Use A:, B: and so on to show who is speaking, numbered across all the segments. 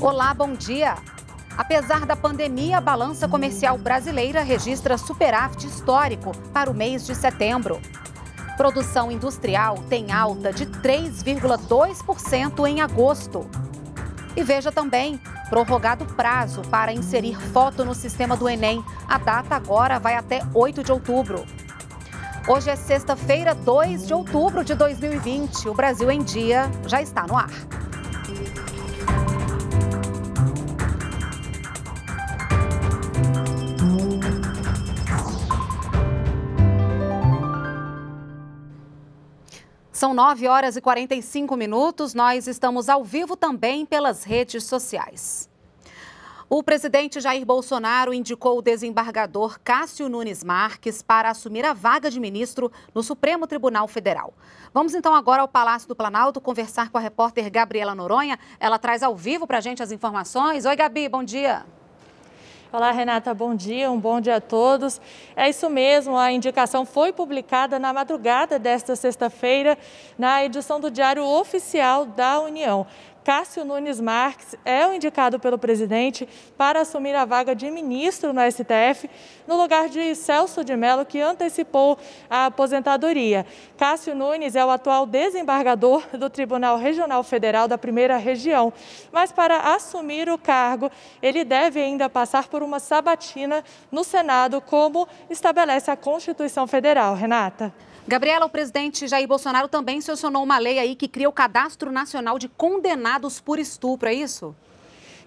A: Olá, bom dia. Apesar da pandemia, a balança comercial brasileira registra superávit histórico para o mês de setembro. Produção industrial tem alta de 3,2% em agosto. E veja também, prorrogado prazo para inserir foto no sistema do Enem. A data agora vai até 8 de outubro. Hoje é sexta-feira, 2 de outubro de 2020. O Brasil em Dia já está no ar. São 9 horas e 45 minutos. Nós estamos ao vivo também pelas redes sociais. O presidente Jair Bolsonaro indicou o desembargador Cássio Nunes Marques para assumir a vaga de ministro no Supremo Tribunal Federal. Vamos então agora ao Palácio do Planalto conversar com a repórter Gabriela Noronha. Ela traz ao vivo para a gente as informações. Oi, Gabi, bom dia. Olá, Renata,
B: bom dia, um bom dia a todos. É isso mesmo, a indicação foi publicada na madrugada desta sexta-feira na edição do Diário Oficial da União. Cássio Nunes Marques é o indicado pelo presidente para assumir a vaga de ministro no STF, no lugar de Celso de Mello, que antecipou a aposentadoria. Cássio Nunes é o atual desembargador do Tribunal Regional Federal da Primeira Região, mas para assumir o cargo, ele deve ainda passar por uma sabatina
A: no Senado, como estabelece a Constituição Federal. Renata. Gabriela, o presidente Jair Bolsonaro também sancionou uma lei aí que cria o Cadastro Nacional de Condenados por Estupro, é isso?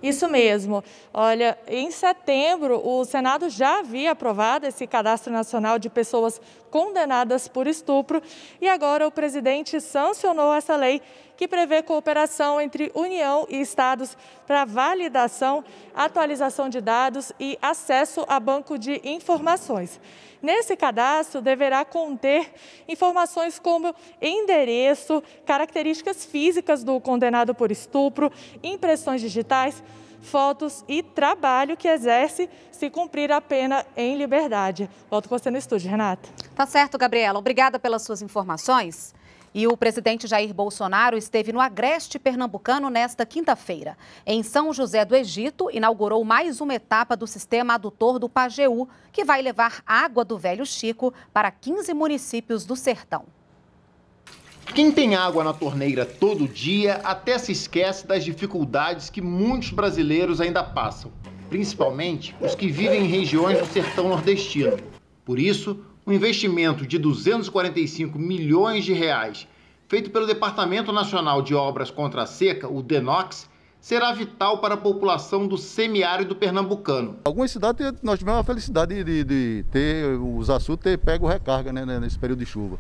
A: Isso mesmo. Olha, em setembro, o
B: Senado já havia aprovado esse cadastro nacional de pessoas condenadas por estupro e agora o presidente sancionou essa lei que prevê cooperação entre União e Estados para validação, atualização de dados e acesso a banco de informações. Nesse cadastro deverá conter informações como endereço, características físicas do condenado por estupro, impressões digitais, fotos e trabalho que exerce se cumprir
A: a pena em liberdade. Volto com você no estúdio, Renata. Tá certo, Gabriela. Obrigada pelas suas informações. E o presidente Jair Bolsonaro esteve no Agreste Pernambucano nesta quinta-feira. Em São José do Egito, inaugurou mais uma etapa do sistema adutor do Pajeú, que vai levar água do Velho Chico para 15 municípios do sertão.
C: Quem tem água na torneira todo dia até se esquece das dificuldades que muitos brasileiros ainda passam, principalmente os que vivem em regiões do sertão nordestino. Por isso, um investimento de 245 milhões de reais feito pelo Departamento Nacional de Obras contra a Seca, o DENOX, será vital para a população do semiárido pernambucano. Algumas cidades nós tivemos a felicidade de, de ter os açudes ter pego recarga né, né, nesse período de chuva.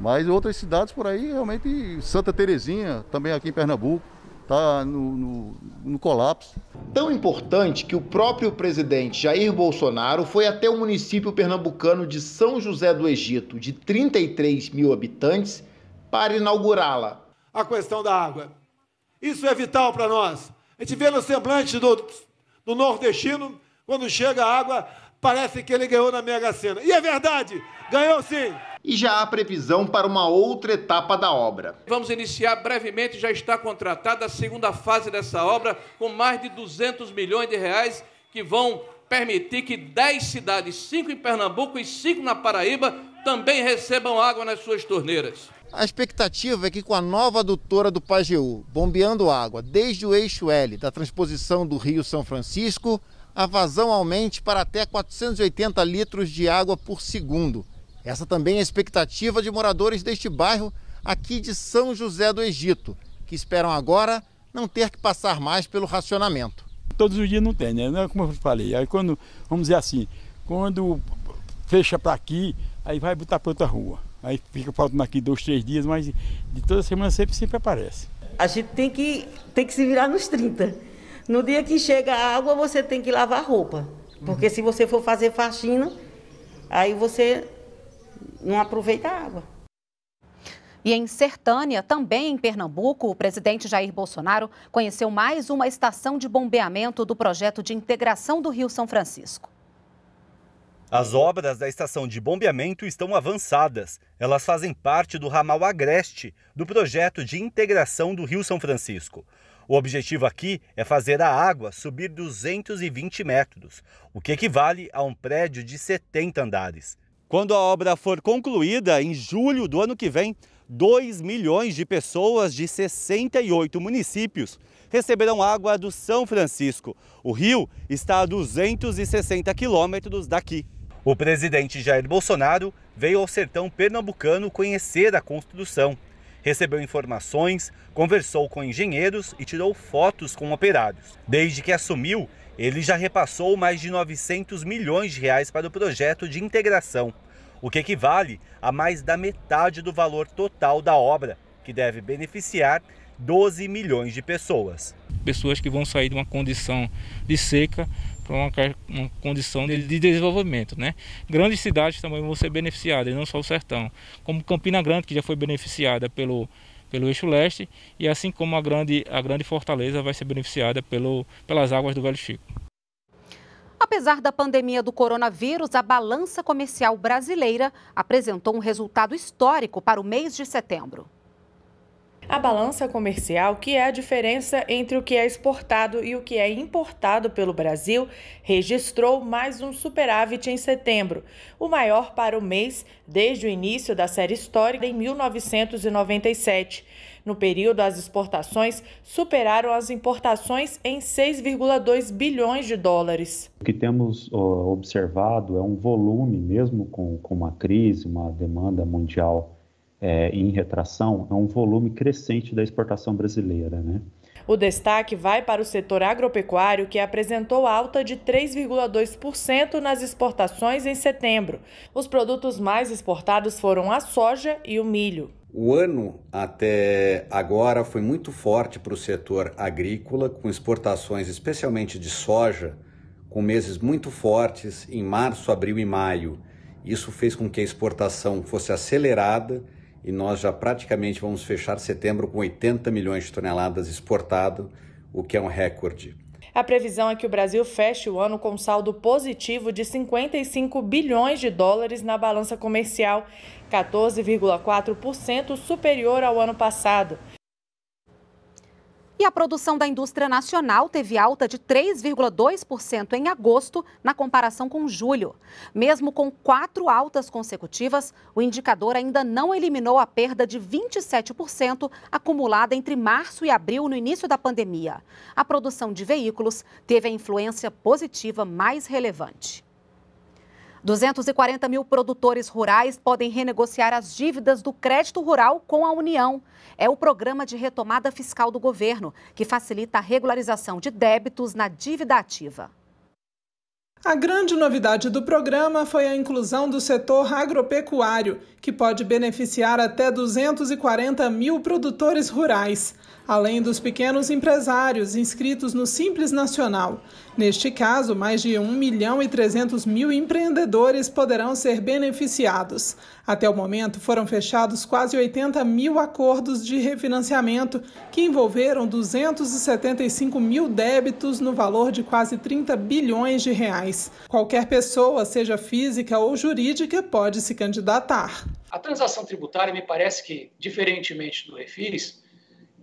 C: Mas outras cidades por aí, realmente, Santa Terezinha, também aqui em Pernambuco, está no, no, no colapso. Tão importante que o próprio presidente Jair Bolsonaro foi até o município pernambucano de São José do Egito, de 33 mil habitantes, para inaugurá-la. A questão da água. Isso é vital para nós. A gente vê no semblante do, do nordestino, quando chega a água, parece que ele ganhou na Mega Sena. E é verdade, ganhou sim e já há previsão para uma outra etapa da obra.
D: Vamos iniciar brevemente, já está contratada a segunda fase dessa obra, com mais de 200 milhões de reais que vão permitir que 10 cidades, 5 em Pernambuco e 5 na Paraíba, também recebam água nas suas torneiras.
C: A expectativa é que com a nova adutora do Pajeú, bombeando água desde o eixo L da transposição do Rio São Francisco, a vazão aumente para até 480 litros de água por segundo, essa também é a expectativa de moradores deste bairro aqui de São José do Egito, que esperam agora não ter que passar mais pelo racionamento. Todos os dias não tem, né? É como eu falei. Aí quando, vamos dizer
E: assim, quando fecha para aqui, aí vai botar para outra rua. Aí fica faltando aqui dois, três dias, mas de toda semana sempre, sempre aparece. A gente tem que, tem que se virar nos 30. No dia que chega a água, você tem que lavar roupa. Porque uhum. se você
A: for fazer faxina, aí você não aproveita a água. E em Sertânia, também em Pernambuco, o presidente Jair Bolsonaro conheceu mais uma estação de bombeamento do projeto de integração do Rio São Francisco.
D: As obras da estação de bombeamento estão avançadas. Elas fazem parte do ramal agreste do projeto de integração do Rio São Francisco. O objetivo aqui é fazer a água subir 220 metros, o que equivale a um prédio de 70 andares. Quando a obra for concluída, em julho do ano que vem, 2 milhões de pessoas de 68 municípios receberão água do São Francisco. O rio está a 260 quilômetros daqui. O presidente Jair Bolsonaro veio ao sertão pernambucano conhecer a construção recebeu informações, conversou com engenheiros e tirou fotos com operários. Desde que assumiu, ele já repassou mais de 900 milhões de reais para o projeto de integração, o que equivale a mais da metade do valor total da obra, que deve beneficiar 12 milhões de pessoas.
C: Pessoas que vão sair de uma condição de seca para uma, uma, condição de, de, desenvolvimento. Né? Grandes cidades também vão ser beneficiadas, não só o sertão, como Campina Grande, que já foi beneficiada pelo, pelo eixo leste, e assim como a grande, a grande Fortaleza vai ser beneficiada pelo, pelas águas do Velho Chico.
A: Apesar da pandemia do coronavírus, a balança comercial brasileira apresentou um resultado histórico para o mês de setembro.
B: A balança comercial, que é a diferença entre o que é exportado e o que é importado pelo Brasil, registrou mais um superávit em setembro, o maior para o mês desde o início da série histórica em 1997. No período, as exportações superaram as importações em 6,2 bilhões de dólares.
E: O que temos observado é um volume, mesmo com, uma crise, uma demanda mundial é, em retração é um volume crescente da exportação brasileira. Né?
B: O destaque vai para o setor agropecuário, que apresentou alta de 3,2% nas exportações em setembro. Os produtos mais exportados foram a soja e o milho.
D: O ano até agora foi muito forte para o setor agrícola, com exportações especialmente de soja, com meses muito fortes em março, abril e maio. Isso fez com que a exportação fosse acelerada e nós já praticamente vamos fechar setembro com 80 milhões de toneladas exportado, o que é um recorde.
B: A previsão é que o Brasil feche o ano com saldo positivo de 55 bilhões de dólares na balança comercial, 14,4% superior ao ano passado. E
A: a produção da indústria nacional teve alta de 3,2% em agosto, na comparação com julho. Mesmo com quatro altas consecutivas, o indicador ainda não eliminou a perda de 27% acumulada entre março e abril, no início da pandemia. A produção de veículos teve a influência positiva mais relevante. 240 mil produtores rurais podem renegociar as dívidas do crédito rural com a União. É o programa de retomada fiscal do governo, que facilita a regularização de débitos na dívida ativa. A grande
B: novidade do programa foi a inclusão do setor agropecuário, que pode beneficiar até 240 mil produtores rurais, além dos pequenos empresários inscritos no Simples Nacional. Neste caso, mais de 1 milhão e 300 mil empreendedores poderão ser beneficiados. Até o momento, foram fechados quase 80 mil acordos de refinanciamento, que envolveram 275 mil débitos no valor de quase 30 bilhões de reais. Qualquer pessoa, seja física ou jurídica, pode se candidatar.
E: A transação tributária, me parece que, diferentemente do refis,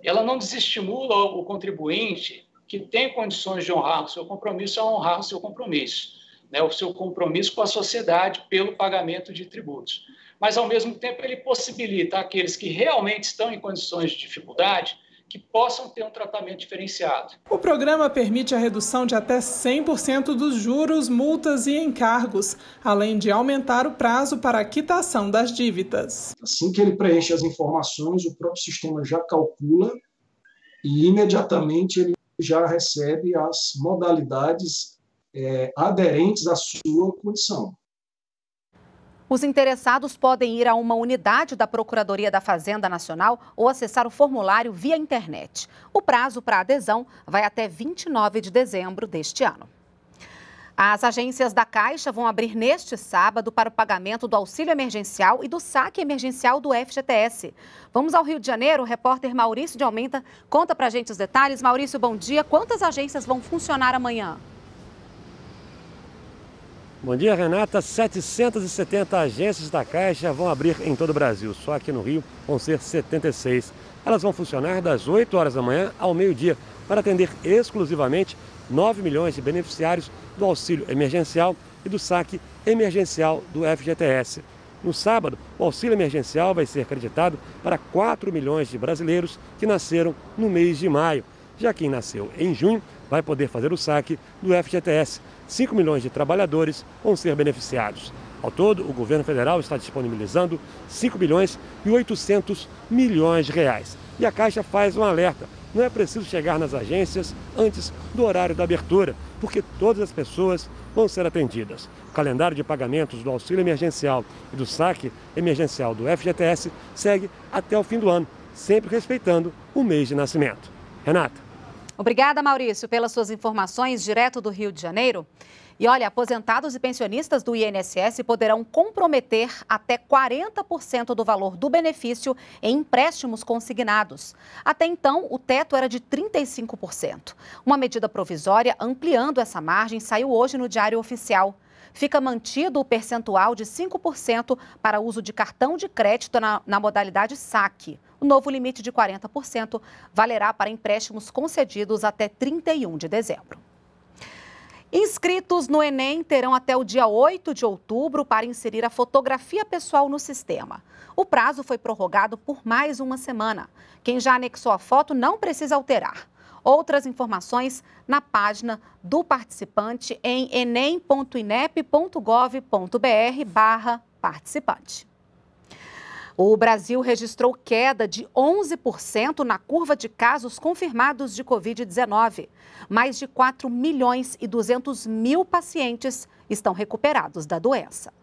E: ela não desestimula o contribuinte que tem condições de honrar o seu compromisso a é honrar o seu compromisso, né, o seu compromisso com a sociedade pelo pagamento de tributos. Mas, ao mesmo tempo, ele possibilita aqueles que realmente estão em condições de dificuldade que possam ter um tratamento diferenciado.
B: O programa permite a redução de até 100% dos juros, multas e encargos, além de aumentar o prazo para a quitação das dívidas.
E: Assim que ele preenche as informações, o próprio sistema já calcula e imediatamente ele já recebe as modalidades é, aderentes à sua
C: condição.
A: Os interessados podem ir a uma unidade da Procuradoria da Fazenda Nacional ou acessar o formulário via internet. O prazo para adesão vai até 29 de dezembro deste ano. As agências da Caixa vão abrir neste sábado para o pagamento do auxílio emergencial e do saque emergencial do FGTS. Vamos ao Rio de Janeiro, o repórter Maurício de Almeida conta para a gente os detalhes. Maurício, bom dia. Quantas agências vão funcionar amanhã?
E: Bom dia, Renata. 770 agências da Caixa vão abrir em todo o Brasil. Só aqui no Rio vão ser 76. Elas vão funcionar das 8 horas da manhã ao meio-dia para atender exclusivamente 9 milhões de beneficiários do auxílio emergencial e do saque emergencial do FGTS. No sábado, o auxílio emergencial vai ser creditado para 4 milhões de brasileiros que nasceram no mês de maio. Já quem nasceu em junho vai poder fazer o saque do FGTS. 5 milhões de trabalhadores vão ser beneficiados. Ao todo, o governo federal está disponibilizando 5 bilhões e 800 milhões de reais. E a Caixa faz um alerta não é preciso chegar nas agências antes do horário da abertura, porque todas as pessoas vão ser atendidas. O calendário de pagamentos do auxílio emergencial e do saque emergencial do FGTS segue até o fim do ano, sempre respeitando o mês de nascimento. Renata.
A: Obrigada, Maurício, pelas suas informações direto do Rio de Janeiro. E olha, aposentados e pensionistas do INSS poderão comprometer até 40% do valor do benefício em empréstimos consignados. Até então, o teto era de 35%. Uma medida provisória ampliando essa margem saiu hoje no Diário Oficial. Fica mantido o percentual de 5% para uso de cartão de crédito na, na modalidade saque. O novo limite de 40% valerá para empréstimos concedidos até 31 de dezembro. Inscritos no Enem terão até o dia 8 de outubro para inserir a fotografia pessoal no sistema. O prazo foi prorrogado por mais uma semana. Quem já anexou a foto não precisa alterar. Outras informações na página do participante em enem.inep.gov.br/participante. O Brasil registrou queda de 11% na curva de casos confirmados de Covid-19. Mais de 4 milhões e 200 mil pacientes estão recuperados da doença.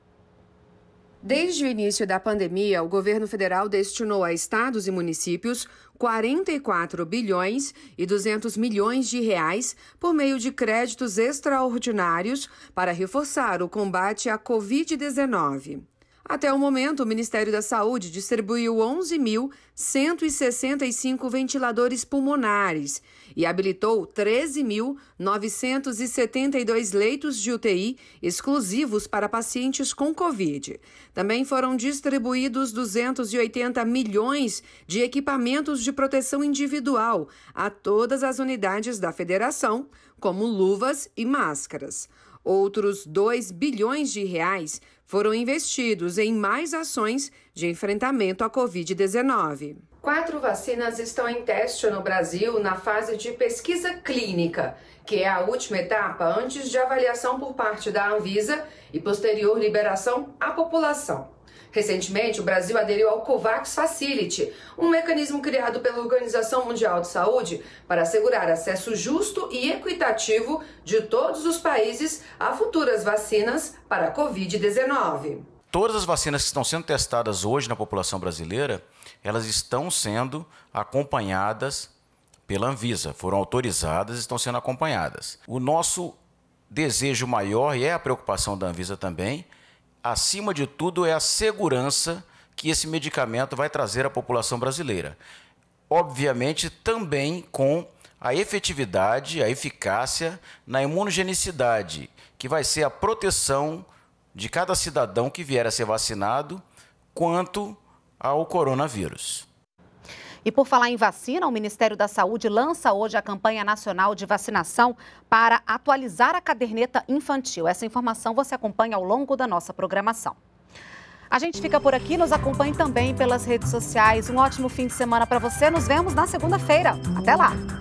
A: Desde o início da pandemia, o governo federal
F: destinou a estados e municípios 44 bilhões e 200 milhões de reais por meio de créditos extraordinários para reforçar o combate à Covid-19. Até o momento, o Ministério da Saúde distribuiu 11.165 ventiladores pulmonares e habilitou 13.972 leitos de UTI exclusivos para pacientes com Covid. Também foram distribuídos 280 milhões de equipamentos de proteção individual a todas as unidades da Federação, como luvas e máscaras. Outros 2 bilhões de reais foram investidos em mais ações de enfrentamento à Covid-19. Quatro vacinas estão em teste no Brasil na fase de pesquisa clínica, que é a última etapa antes de avaliação por parte da Anvisa e posterior liberação à população. Recentemente, o Brasil aderiu ao COVAX Facility, um mecanismo criado pela Organização Mundial de Saúde para assegurar acesso justo e equitativo de todos os países a futuras vacinas para a Covid-19.
C: Todas as vacinas que estão sendo testadas hoje na população brasileira, elas estão sendo acompanhadas pela Anvisa, foram autorizadas e estão sendo acompanhadas. O nosso desejo maior, e é a preocupação da Anvisa também, acima de tudo, é a segurança que esse medicamento vai trazer à população brasileira. Obviamente, também com a efetividade, a eficácia na imunogenicidade, que vai ser a proteção de cada cidadão que vier a ser vacinado quanto ao coronavírus.
A: E por falar em vacina, o Ministério da Saúde lança hoje a campanha nacional de vacinação para atualizar a caderneta infantil. Essa informação você acompanha ao longo da nossa programação. A gente fica por aqui, nos acompanhe também pelas redes sociais. Um ótimo fim de semana para você. Nos vemos na segunda-feira. Até lá!